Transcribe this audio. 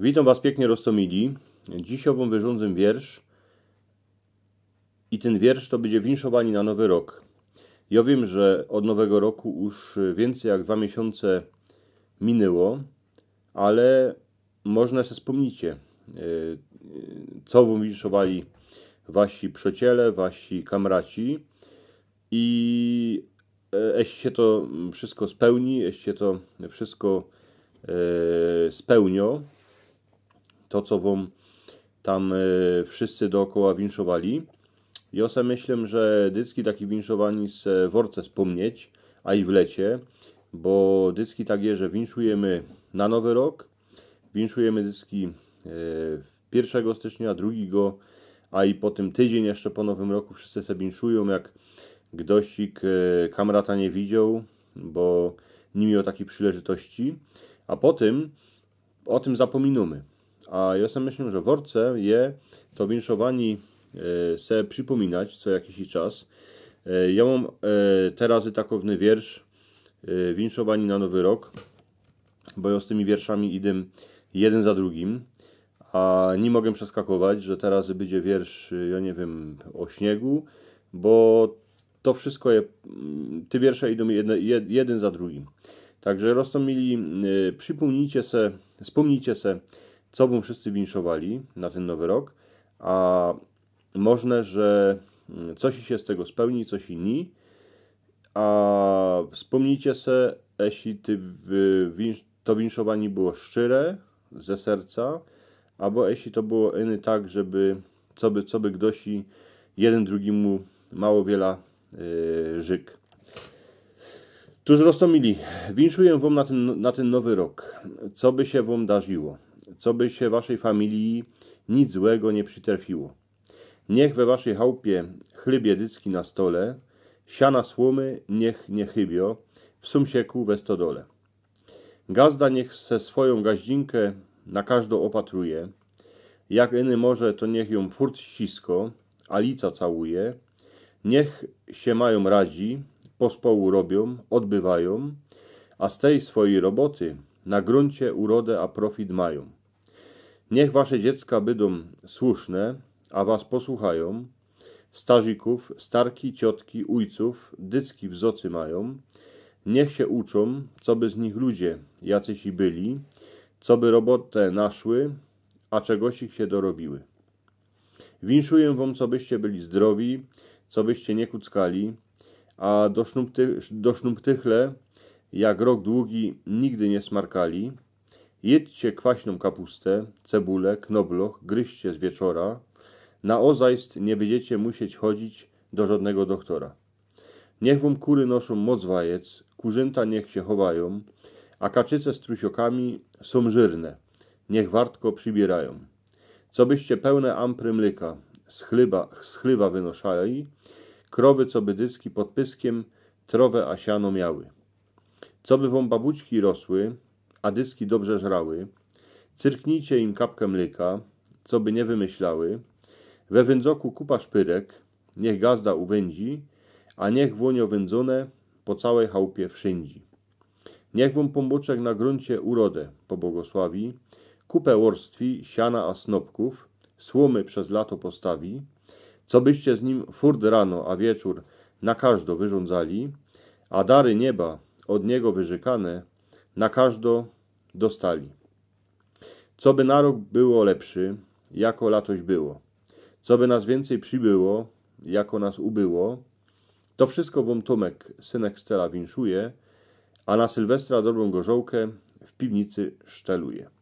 Witam Was pięknie Rostomili. Dziś obom wyrządzę wiersz i ten wiersz to będzie winszowani na Nowy Rok. Ja wiem, że od Nowego Roku już więcej jak dwa miesiące minęło, ale można się wspomnieć, e, e, co wam winszowali wasi przyjaciele, wasi kamraci i jeśli e, się to wszystko spełni, jeśli się to wszystko spełnio, to, co wam tam e, wszyscy dookoła winszowali. Ja se myślę, że dycki taki winszowani z worce wspomnieć, a i w lecie, bo dycki takie, że winszujemy na nowy rok, winszujemy dycki 1 e, stycznia, 2, a i po tym tydzień jeszcze po nowym roku wszyscy se winszują, jak gdosik e, kamrata nie widział, bo nie miał takiej przyleżytości, a potem o tym zapominamy. A ja sam myślę, że worce je to winszowani e, se przypominać co jakiś czas. E, ja mam e, teraz takowny wiersz winszowani na Nowy Rok, bo ja z tymi wierszami idę jeden za drugim, a nie mogę przeskakować, że teraz będzie wiersz, ja nie wiem, o śniegu, bo to wszystko, je, te wiersze idą jedne, jeden za drugim. Także, Rostomili, przypomnijcie se, wspomnijcie se, co bym wszyscy winszowali na ten nowy rok, a można, że coś się z tego spełni, coś inni, a wspomnijcie se, jeśli ty, to winszowanie było szczere, ze serca, albo jeśli to było inny tak, żeby co by, co by gdosi jeden drugiemu mało wiela yy, żyk. Tuż roztomili, winszuję wam na ten, na ten nowy rok, co by się wam darzyło co by się waszej familii nic złego nie przytrafiło. Niech we waszej chałupie chlybie dycki na stole, siana słomy niech nie chybio, w sumsieku we stodole. Gazda niech se swoją gaździnkę na każdą opatruje, jak eny może, to niech ją furt ścisko, a lica całuje, niech się mają radzi, pospołu robią, odbywają, a z tej swojej roboty na gruncie urodę a profit mają. Niech wasze dziecka będą słuszne, a was posłuchają. Starzików, starki, ciotki, ujców, dycki zocy mają. Niech się uczą, co by z nich ludzie jacyś i byli, co by robotę naszły, a czegoś ich się dorobiły. Winszuję wam, co byście byli zdrowi, co byście nie kuckali, a do, sznupty, do sznuptychle, jak rok długi, nigdy nie smarkali. Jedźcie kwaśną kapustę, cebulę, knobloch, gryźcie z wieczora. Na ozajst nie będziecie musieć chodzić do żadnego doktora. Niech wam kury noszą moc wajec, kurzynta niech się chowają, a kaczyce z trusiokami są żyrne, niech wartko przybierają. Co byście pełne ampry mleka, z chlyba, z chlyba wynoszali, krowy co by dyski pod pyskiem, trowę a siano miały. Co by wam babućki rosły, a dyski dobrze żrały. Cyrknijcie im kapkę mleka, co by nie wymyślały. We wędzoku kupa szpyrek, niech gazda uwędzi, a niech włonio wędzone po całej chałupie wszędzi. Niech wam pomboczek na gruncie urodę pobłogosławi, kupę orstwi, siana a snopków, słomy przez lato postawi, co byście z nim furt rano, a wieczór na każdo wyrządzali, a dary nieba od niego wyrzykane na każdą dostali. Co by na rok było lepszy, jako latoś było. Co by nas więcej przybyło, jako nas ubyło. To wszystko wam Tomek, synek Stela, winszuje, a na Sylwestra dobrą gorzołkę w piwnicy szczeluje.